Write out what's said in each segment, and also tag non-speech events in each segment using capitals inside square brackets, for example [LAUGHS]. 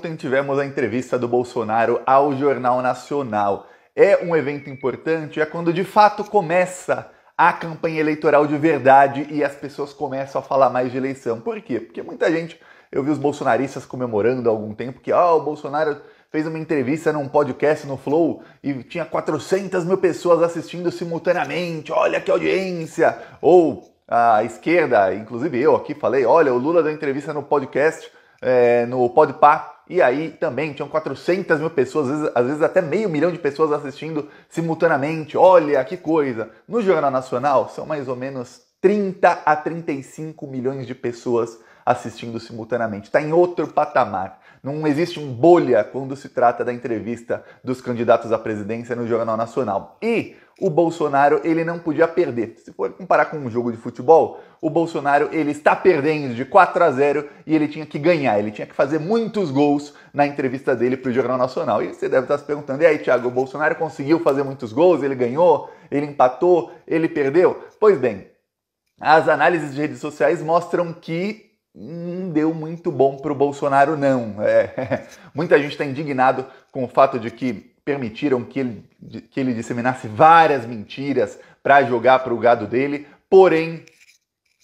ontem tivemos a entrevista do Bolsonaro ao Jornal Nacional. É um evento importante, é quando de fato começa a campanha eleitoral de verdade e as pessoas começam a falar mais de eleição. Por quê? Porque muita gente, eu vi os bolsonaristas comemorando há algum tempo que, ah, oh, o Bolsonaro fez uma entrevista num podcast no Flow e tinha 400 mil pessoas assistindo simultaneamente, olha que audiência! Ou a esquerda, inclusive eu aqui falei, olha, o Lula deu entrevista no podcast é, no Podpah, e aí também tinham 400 mil pessoas, às vezes, às vezes, até meio milhão de pessoas assistindo simultaneamente. Olha que coisa! No Jornal Nacional são mais ou menos 30 a 35 milhões de pessoas assistindo simultaneamente. Está em outro patamar. Não existe um bolha quando se trata da entrevista dos candidatos à presidência no Jornal Nacional. E o Bolsonaro, ele não podia perder. Se for comparar com um jogo de futebol, o Bolsonaro, ele está perdendo de 4 a 0 e ele tinha que ganhar, ele tinha que fazer muitos gols na entrevista dele para o Jornal Nacional. E você deve estar se perguntando, e aí, Thiago, o Bolsonaro conseguiu fazer muitos gols? Ele ganhou? Ele empatou? Ele perdeu? Pois bem, as análises de redes sociais mostram que não deu muito bom para o Bolsonaro, não. É. [LAUGHS] Muita gente está indignado com o fato de que permitiram que ele, que ele disseminasse várias mentiras para jogar para o gado dele, porém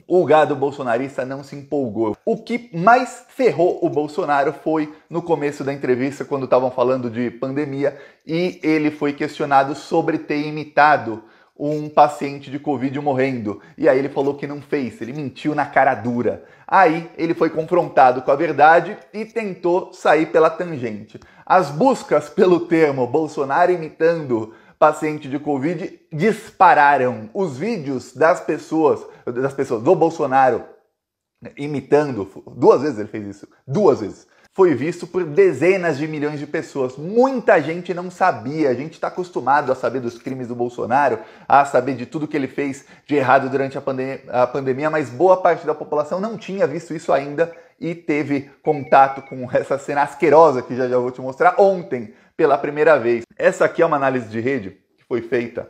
o gado bolsonarista não se empolgou. O que mais ferrou o Bolsonaro foi no começo da entrevista, quando estavam falando de pandemia, e ele foi questionado sobre ter imitado um paciente de Covid morrendo. E aí ele falou que não fez, ele mentiu na cara dura. Aí ele foi confrontado com a verdade e tentou sair pela tangente. As buscas pelo termo Bolsonaro imitando paciente de Covid dispararam. Os vídeos das pessoas, das pessoas do Bolsonaro imitando, duas vezes ele fez isso, duas vezes foi visto por dezenas de milhões de pessoas. Muita gente não sabia. A gente está acostumado a saber dos crimes do Bolsonaro, a saber de tudo que ele fez de errado durante a, pandem a pandemia, mas boa parte da população não tinha visto isso ainda e teve contato com essa cena asquerosa que já já vou te mostrar ontem pela primeira vez. Essa aqui é uma análise de rede que foi feita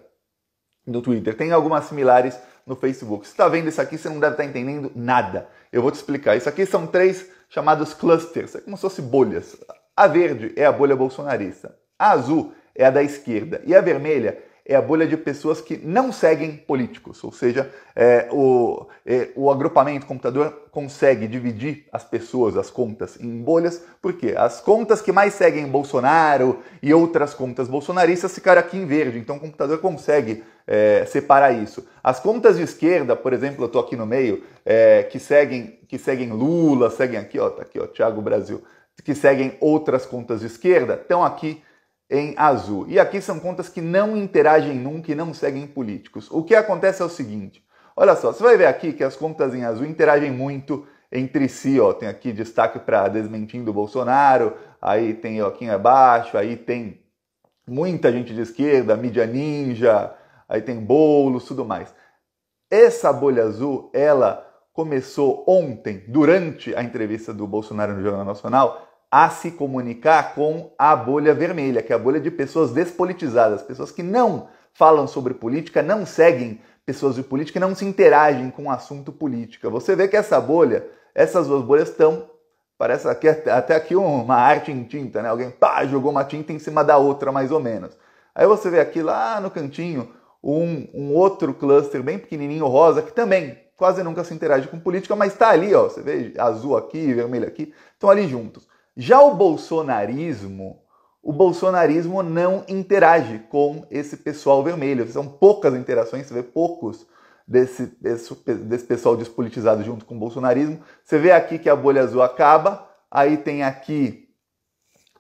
no Twitter. Tem algumas similares no Facebook. Se está vendo isso aqui, você não deve estar tá entendendo nada. Eu vou te explicar. Isso aqui são três chamados clusters, é como se fossem bolhas. A verde é a bolha bolsonarista, a azul é a da esquerda e a vermelha é a bolha de pessoas que não seguem políticos, ou seja, é, o, é, o agrupamento computador consegue dividir as pessoas, as contas, em bolhas, porque as contas que mais seguem Bolsonaro e outras contas bolsonaristas ficaram aqui em verde, então o computador consegue é, separar isso. As contas de esquerda, por exemplo, eu estou aqui no meio, é, que, seguem, que seguem Lula, seguem aqui, ó, tá aqui, ó, Thiago Brasil, que seguem outras contas de esquerda, estão aqui em azul. E aqui são contas que não interagem nunca e não seguem políticos. O que acontece é o seguinte: olha só, você vai ver aqui que as contas em azul interagem muito entre si, ó. Tem aqui destaque para desmentindo o Bolsonaro, aí tem Joaquim abaixo. é baixo, aí tem muita gente de esquerda, mídia ninja, aí tem bolo, tudo mais. Essa bolha azul, ela começou ontem, durante a entrevista do Bolsonaro no Jornal Nacional, a se comunicar com a bolha vermelha, que é a bolha de pessoas despolitizadas, pessoas que não falam sobre política, não seguem pessoas de política, não se interagem com o assunto política. Você vê que essa bolha, essas duas bolhas estão parece aqui, até aqui uma arte em tinta, né? Alguém pá, jogou uma tinta em cima da outra, mais ou menos. Aí você vê aqui lá no cantinho um, um outro cluster bem pequenininho rosa que também quase nunca se interage com política, mas está ali, ó. Você vê azul aqui, vermelho aqui, estão ali juntos. Já o bolsonarismo, o bolsonarismo não interage com esse pessoal vermelho. São poucas interações, você vê poucos desse, desse, desse pessoal despolitizado junto com o bolsonarismo. Você vê aqui que a bolha azul acaba, aí tem aqui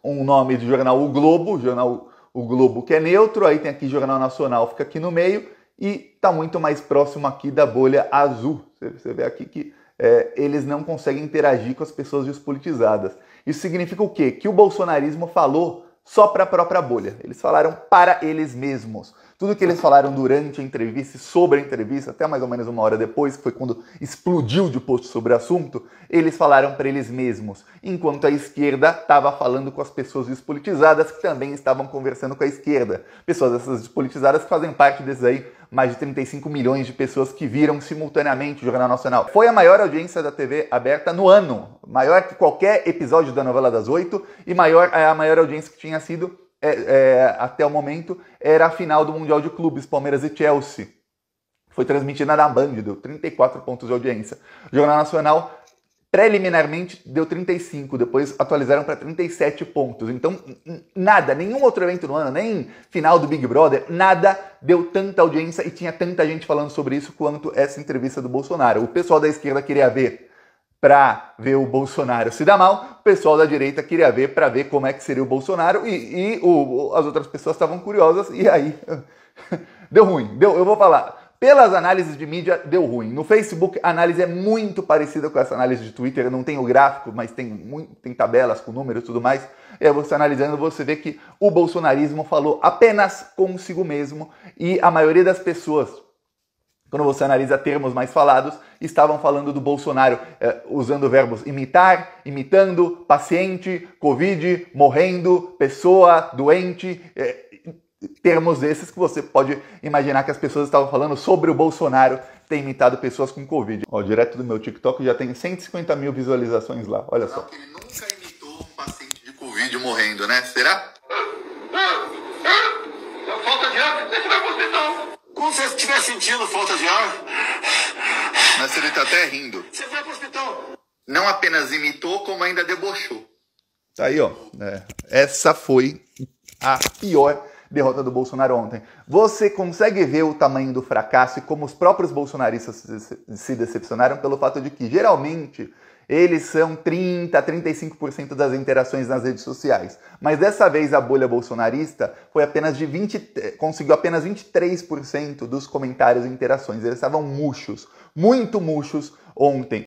um nome de jornal O Globo, jornal O Globo que é neutro, aí tem aqui Jornal Nacional, fica aqui no meio, e está muito mais próximo aqui da bolha azul. Você vê aqui que é, eles não conseguem interagir com as pessoas despolitizadas. Isso significa o quê? Que o bolsonarismo falou só para a própria bolha. Eles falaram para eles mesmos. Tudo que eles falaram durante a entrevista e sobre a entrevista, até mais ou menos uma hora depois, que foi quando explodiu de post sobre o assunto, eles falaram para eles mesmos, enquanto a esquerda estava falando com as pessoas despolitizadas que também estavam conversando com a esquerda. Pessoas essas despolitizadas que fazem parte desses aí mais de 35 milhões de pessoas que viram simultaneamente o Jornal Nacional. Foi a maior audiência da TV aberta no ano, maior que qualquer episódio da novela das oito e maior é, a maior audiência que tinha sido é, é, até o momento era a final do Mundial de Clubes, Palmeiras e Chelsea. Foi transmitida na Band, deu 34 pontos de audiência. O Jornal Nacional, preliminarmente, deu 35, depois atualizaram para 37 pontos. Então, nada, nenhum outro evento no ano, nem final do Big Brother, nada deu tanta audiência e tinha tanta gente falando sobre isso quanto essa entrevista do Bolsonaro. O pessoal da esquerda queria ver para ver o Bolsonaro se dar mal, o pessoal da direita queria ver para ver como é que seria o Bolsonaro e, e o, as outras pessoas estavam curiosas e aí [LAUGHS] deu ruim. Deu, eu vou falar. Pelas análises de mídia, deu ruim. No Facebook, a análise é muito parecida com essa análise de Twitter. Eu não o gráfico, mas tem, tem tabelas com números e tudo mais. E aí você analisando, você vê que o bolsonarismo falou apenas consigo mesmo e a maioria das pessoas quando você analisa termos mais falados, estavam falando do Bolsonaro eh, usando verbos imitar, imitando, paciente, Covid, morrendo, pessoa, doente. Eh, termos esses que você pode imaginar que as pessoas estavam falando sobre o Bolsonaro ter imitado pessoas com Covid. Ó, direto do meu TikTok já tem 150 mil visualizações lá, olha só. Ele nunca imitou um paciente de Covid morrendo, né? Será? Ah, ah, ah, falta de ar, esse vai pro hospital. Como se estiver estivesse sentindo falta de ar. Mas ele tá até rindo. Você foi pro hospital. Não apenas imitou, como ainda debochou. Tá aí, ó. É. Essa foi a pior derrota do Bolsonaro ontem. Você consegue ver o tamanho do fracasso e como os próprios bolsonaristas se decepcionaram pelo fato de que, geralmente, eles são 30, 35% das interações nas redes sociais. Mas dessa vez a bolha bolsonarista foi apenas de 20, conseguiu apenas 23% dos comentários e interações. Eles estavam murchos, muito murchos ontem.